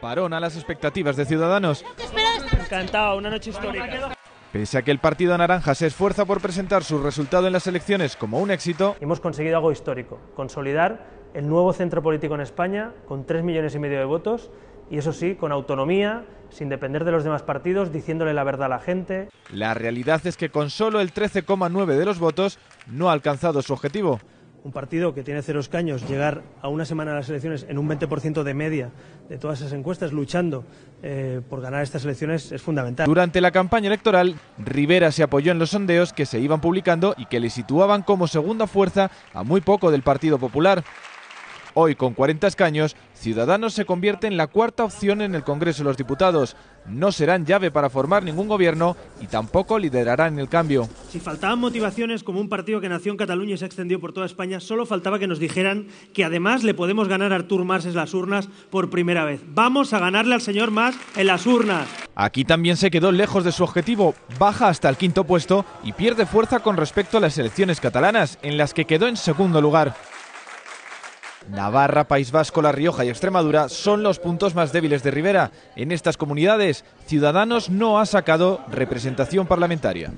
Parón a las expectativas de Ciudadanos. una noche histórica. Pese a que el Partido Naranja se esfuerza por presentar su resultado en las elecciones como un éxito, hemos conseguido algo histórico, consolidar el nuevo centro político en España con tres millones y medio de votos y eso sí, con autonomía, sin depender de los demás partidos, diciéndole la verdad a la gente. La realidad es que con solo el 13,9 de los votos no ha alcanzado su objetivo un partido que tiene cero caños, llegar a una semana de las elecciones en un 20% de media de todas esas encuestas, luchando eh, por ganar estas elecciones, es fundamental. Durante la campaña electoral, Rivera se apoyó en los sondeos que se iban publicando y que le situaban como segunda fuerza a muy poco del Partido Popular. Hoy, con 40 escaños, Ciudadanos se convierte en la cuarta opción en el Congreso de los Diputados. No serán llave para formar ningún gobierno y tampoco liderarán el cambio. Si faltaban motivaciones como un partido que nació en Cataluña y se extendió por toda España, solo faltaba que nos dijeran que además le podemos ganar a Artur Mas en las urnas por primera vez. Vamos a ganarle al señor Mas en las urnas. Aquí también se quedó lejos de su objetivo. Baja hasta el quinto puesto y pierde fuerza con respecto a las elecciones catalanas, en las que quedó en segundo lugar. Navarra, País Vasco, La Rioja y Extremadura son los puntos más débiles de Rivera. En estas comunidades, Ciudadanos no ha sacado representación parlamentaria.